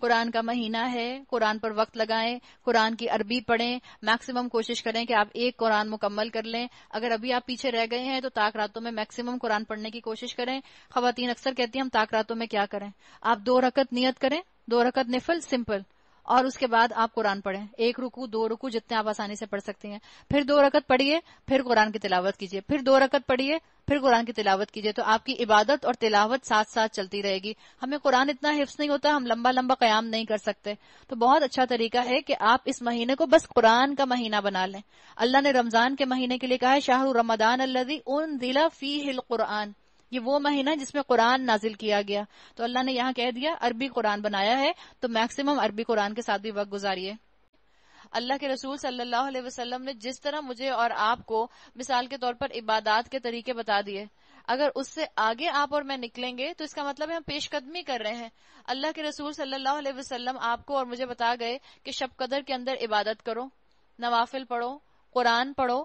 कुरान का महीना है कुरान पर वक्त लगाएं कुरान की अरबी पढ़ें मैक्सिमम कोशिश करें कि आप एक कुरान मुकम्मल कर लें अगर अभी आप पीछे रह गए हैं तो ताक रातों में मैक्सिमम कुरान पढ़ने की कोशिश करें खातन अक्सर कहती हैं हम ताक रातों में क्या करें आप दो रकत नियत करें दो रकत निफल सिंपल और उसके बाद आप कुरान पढ़ें एक रुकू दो रुकू जितने आप आसानी से पढ़ सकती हैं फिर दो रकत पढ़िए फिर कुरान की तिलावत कीजिए फिर दो रकत पढ़िए फिर कुरान की तिलावत कीजिए तो आपकी इबादत और तिलावत साथ साथ चलती रहेगी हमें कुरान इतना हिफ्स नहीं होता हम लंबा लंबा कयाम नहीं कर सकते तो बहुत अच्छा तरीका है कि आप इस महीने को बस कुरान का महीना बना लें अल्लाह ने रमजान के महीने के लिए कहा है रमदान अल्लादी उन दिला फी हिल कुरान ये वो महीना जिसमें कुरान नाजिल किया गया तो अल्लाह ने यहाँ कह दिया अरबी कुरान बनाया है तो मैक्सिमम अरबी कुरान के साथ भी वक्त गुजारिए अल्लाह के रसूल सल्लल्लाहु अलैहि वसल्लम ने जिस तरह मुझे और आपको मिसाल के तौर पर इबादत के तरीके बता दिए अगर उससे आगे आप और मैं निकलेंगे तो इसका मतलब है हम पेशकदमी कर रहे हैं अल्लाह के रसूल सल्लल्लाहु अलैहि वसल्लम आपको और मुझे बता गए कि शब कदर के अंदर इबादत करो नवाफिल पढ़ो कुरान पढ़ो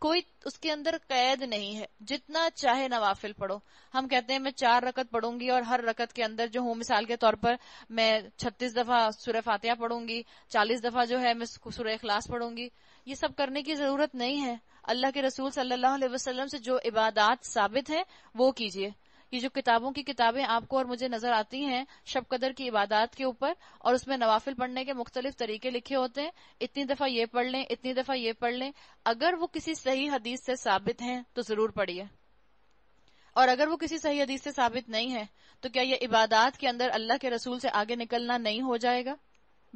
कोई उसके अंदर कैद नहीं है जितना चाहे नवाफिल पढ़ो हम कहते हैं मैं चार रकत पढ़ूंगी और हर रकत के अंदर जो हूँ मिसाल के तौर पर मैं छत्तीस दफा सुरह फातिया पढ़ूंगी चालीस दफा जो है मैं सुरह अखलास पढ़ूंगी ये सब करने की जरूरत नहीं है अल्लाह के रसूल सल्लल्लाहु से जो इबादत साबित है वो कीजिए ये जो किताबों की किताबें आपको और मुझे नजर आती हैं शब कदर की इबादत के ऊपर और उसमें नवाफिल पढ़ने के मुख्तलिफ तरीके लिखे होते हैं इतनी दफा ये पढ़ लें इतनी दफा ये पढ़ लें अगर वो किसी सही हदीस से साबित हैं तो जरूर पढ़िए और अगर वो किसी सही हदीस से साबित नहीं है तो क्या ये इबादत के अंदर अल्लाह के रसूल से आगे निकलना नहीं हो जाएगा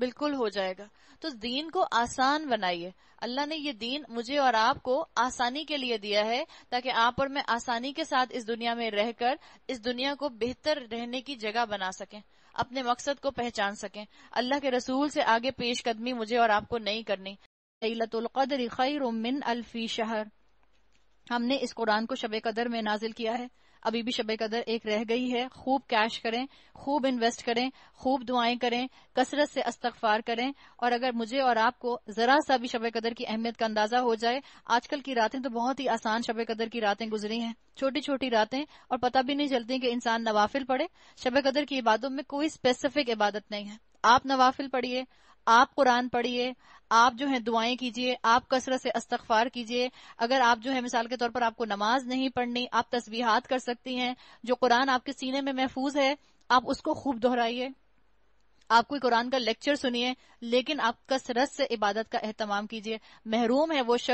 बिल्कुल हो जाएगा तो दीन को आसान बनाइए अल्लाह ने ये दीन मुझे और आपको आसानी के लिए दिया है ताकि आप और मैं आसानी के साथ इस दुनिया में रहकर इस दुनिया को बेहतर रहने की जगह बना सकें अपने मकसद को पहचान सकें अल्लाह के रसूल से आगे पेश कदमी मुझे और आपको नहीं करनी लतुल्कदर खैर मिन अल्फी शहर हमने इस कुरान को शब कदर में नाजिल किया है अभी भी शब कदर एक रह गई है खूब कैश करें खूब इन्वेस्ट करें खूब दुआएं करें कसरत से अस्तफार करें और अगर मुझे और आपको जरा सा भी शब कदर की अहमियत का अंदाजा हो जाए आजकल की रातें तो बहुत ही आसान शब कदर की रातें गुजरी हैं छोटी छोटी रातें और पता भी नहीं चलती कि इंसान नवाफिल पढ़े शब कदर की इबादों में कोई स्पेसिफिक इबादत नहीं है आप नवाफिल पढ़िए आप कुरान पढ़िए आप जो है दुआएं कीजिए आप कसरत से अस्तफार कीजिए अगर आप जो है मिसाल के तौर पर आपको नमाज नहीं पढ़नी आप तस्वीहात कर सकती हैं जो कुरान आपके सीने में महफूज है आप उसको खूब दोहराइए आप कोई कुरान का लेक्चर सुनिए लेकिन आप कसरत से इबादत का अहतमाम कीजिए महरूम है वो शख्स